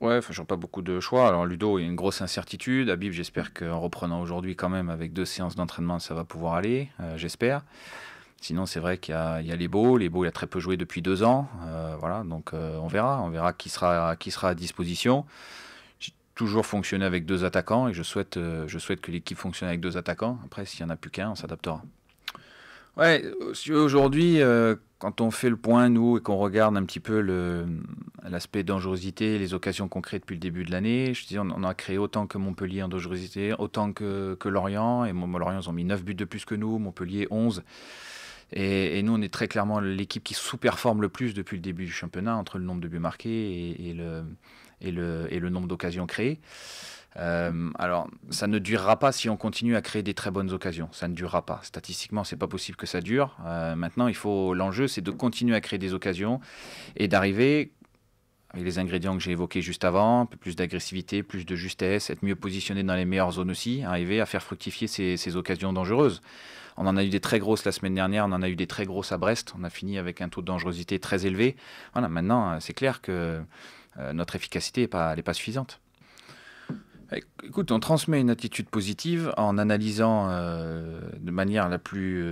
Ouais, j'ai pas beaucoup de choix. Alors, Ludo, il y a une grosse incertitude. Habib, j'espère qu'en reprenant aujourd'hui, quand même, avec deux séances d'entraînement, ça va pouvoir aller. Euh, j'espère. Sinon, c'est vrai qu'il y, a les beaux. Les beaux, il a très peu joué depuis deux ans. Euh, voilà, donc euh, on verra. On verra qui sera, qui sera à disposition. J'ai toujours fonctionné avec deux attaquants et je souhaite, je souhaite que l'équipe fonctionne avec deux attaquants. Après, s'il n'y en a plus qu'un, on s'adaptera. Ouais, aujourd'hui, quand on fait le point, nous, et qu'on regarde un petit peu l'aspect dangerosité, les occasions concrètes depuis le début de l'année, je dis, on, a créé autant que Montpellier en dangerosité, autant que, Lorient. Et Montpellier, Lorient, ils ont mis 9 buts de plus que nous, Montpellier 11. Et, nous, on est très clairement l'équipe qui sous-performe le plus depuis le début du championnat, entre le nombre de buts marqués et, et, le, et le, nombre d'occasions créées. Euh, alors, ça ne durera pas si on continue à créer des très bonnes occasions. Ça ne durera pas. Statistiquement, c'est pas possible que ça dure. Euh, maintenant, il faut l'enjeu, c'est de continuer à créer des occasions et d'arriver et les ingrédients que j'ai évoqués juste avant, un peu plus d'agressivité, plus de justesse, être mieux positionné dans les meilleures zones aussi, arriver à faire fructifier ces, occasions dangereuses. On en a eu des très grosses la semaine dernière, on en a eu des très grosses à Brest, on a fini avec un taux de dangerosité très élevé. Voilà, maintenant, euh, c'est clair que euh, notre efficacité n'est pas, pas suffisante. Eh, écoute, on transmet une attitude positive en analysant euh, de manière la plus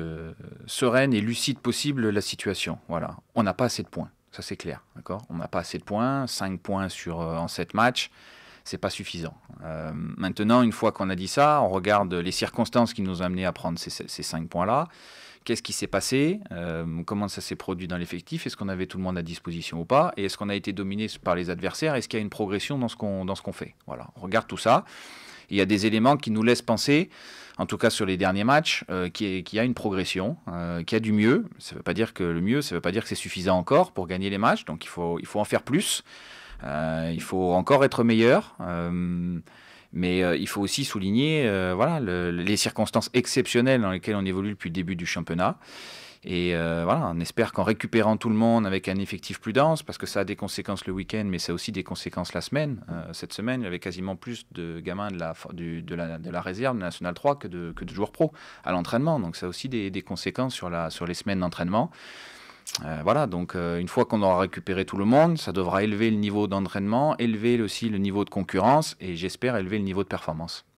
sereine et lucide possible la situation. Voilà, on n'a pas assez de points. Ça, c'est clair. D'accord On n'a pas assez de points. 5 points sur, euh, en 7 matchs c'est pas suffisant. Euh, maintenant, une fois qu'on a dit ça, on regarde les circonstances qui nous ont amenés à prendre ces, cinq points-là. Qu'est-ce qui s'est passé euh, Comment ça s'est produit dans l'effectif Est-ce qu'on avait tout le monde à disposition ou pas Et est-ce qu'on a été dominé par les adversaires Est-ce qu'il y a une progression dans ce qu'on fait Voilà, on regarde tout ça. Il y a des éléments qui nous laissent penser, en tout cas sur les derniers matchs, euh, qu'il y a une progression, qu'il y a du mieux. Ça ne veut pas dire que le mieux, ça ne veut pas dire que c'est suffisant encore pour gagner les matchs. Donc il faut, il faut en faire plus. Euh, il faut encore être meilleur. Euh, mais euh, il faut aussi souligner voilà, les circonstances exceptionnelles dans lesquelles on évolue depuis le début du championnat. Et voilà, on espère qu'en récupérant tout le monde avec un effectif plus dense, parce que ça a des conséquences le week-end, mais ça a aussi des conséquences la semaine. cette semaine, il y avait quasiment plus de gamins de la, du, de la, réserve nationale 3 que de, que de joueurs pro à l'entraînement. Donc ça a aussi des, conséquences sur, la, sur les semaines d'entraînement. Euh, voilà, donc euh, une fois qu'on aura récupéré tout le monde, ça devra élever le niveau d'entraînement, élever aussi le niveau de concurrence et j'espère élever le niveau de performance.